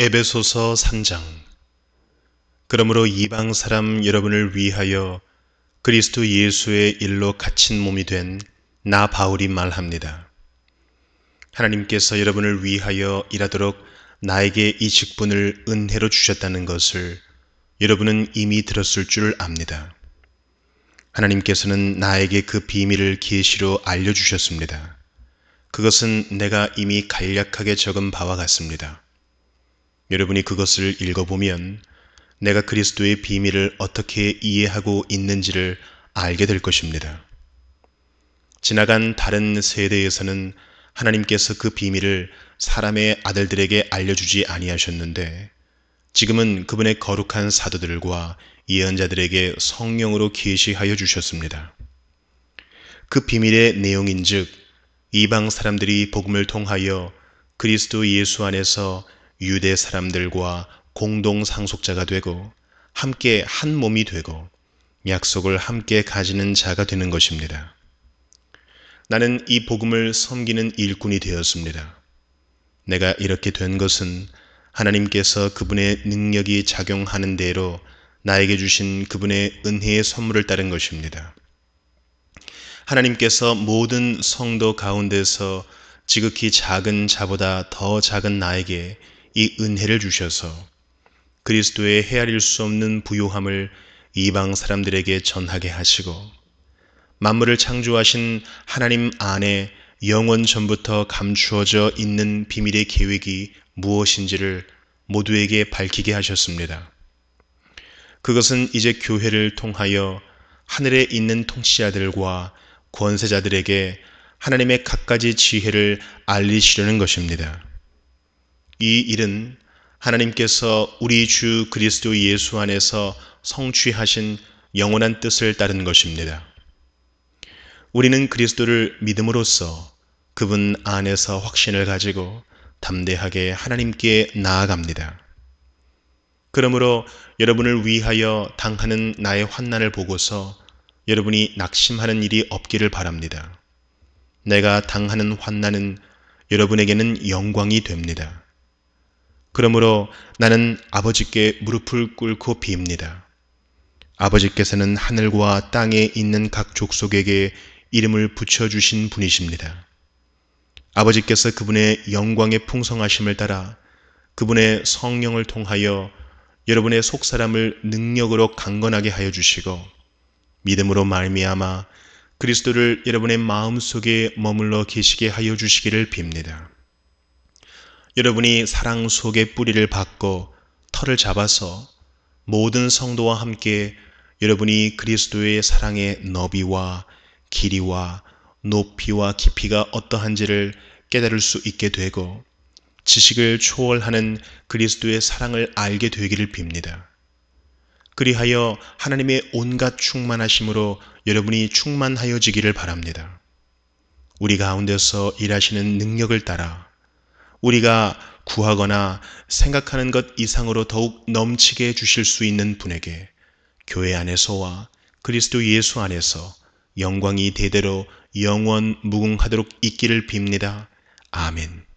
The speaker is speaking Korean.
에베소서 3장 그러므로 이방 사람 여러분을 위하여 그리스도 예수의 일로 갇힌 몸이 된 나 바울이 말합니다. 하나님께서 여러분을 위하여 일하도록 나에게 이 직분을 은혜로 주셨다는 것을 여러분은 이미 들었을 줄 압니다. 하나님께서는 나에게 그 비밀을 계시로 알려주셨습니다. 그것은 내가 이미 간략하게 적은 바와 같습니다. 여러분이 그것을 읽어보면 내가 그리스도의 비밀을 어떻게 이해하고 있는지를 알게 될 것입니다. 지나간 다른 세대에서는 하나님께서 그 비밀을 사람의 아들들에게 알려주지 아니하셨는데 지금은 그분의 거룩한 사도들과 예언자들에게 성령으로 계시하여 주셨습니다. 그 비밀의 내용인즉 이방 사람들이 복음을 통하여 그리스도 예수 안에서 유대 사람들과 공동 상속자가 되고 함께 한 몸이 되고 약속을 함께 가지는 자가 되는 것입니다. 나는 이 복음을 섬기는 일꾼이 되었습니다. 내가 이렇게 된 것은 하나님께서 그분의 능력이 작용하는 대로 나에게 주신 그분의 은혜의 선물을 따른 것입니다. 하나님께서 모든 성도 가운데서 지극히 작은 자보다 더 작은 나에게 이 은혜를 주셔서 그리스도의 헤아릴 수 없는 부요함을 이방 사람들에게 전하게 하시고 만물을 창조하신 하나님 안에 영원 전부터 감추어져 있는 비밀의 계획이 무엇인지를 모두에게 밝히게 하셨습니다. 그것은 이제 교회를 통하여 하늘에 있는 통치자들과 권세자들에게 하나님의 갖가지 지혜를 알리시려는 것입니다. 이 일은 하나님께서 우리 주 그리스도 예수 안에서 성취하신 영원한 뜻을 따른 것입니다. 우리는 그리스도를 믿음으로써 그분 안에서 확신을 가지고 담대하게 하나님께 나아갑니다. 그러므로 여러분을 위하여 당하는 나의 환난을 보고서 여러분이 낙심하는 일이 없기를 바랍니다. 내가 당하는 환난은 여러분에게는 영광이 됩니다. 그러므로 나는 아버지께 무릎을 꿇고 빕니다. 아버지께서는 하늘과 땅에 있는 각 족속에게 이름을 붙여주신 분이십니다. 아버지께서 그분의 영광의 풍성하심을 따라 그분의 성령을 통하여 여러분의 속사람을 능력으로 강건하게 하여 주시고 믿음으로 말미암아 그리스도를 여러분의 마음속에 머물러 계시게 하여 주시기를 빕니다. 여러분이 사랑 속의 뿌리를 받고 털을 잡아서 모든 성도와 함께 여러분이 그리스도의 사랑의 너비와 길이와 높이와 깊이가 어떠한지를 깨달을 수 있게 되고 지식을 초월하는 그리스도의 사랑을 알게 되기를 빕니다. 그리하여 하나님의 온갖 충만하심으로 여러분이 충만하여지기를 바랍니다. 우리 가운데서 일하시는 능력을 따라 우리가 구하거나 생각하는 것 이상으로 더욱 넘치게 해주실 수 있는 분에게 교회 안에서와 그리스도 예수 안에서 영광이 대대로 영원 무궁하도록 있기를 빕니다. 아멘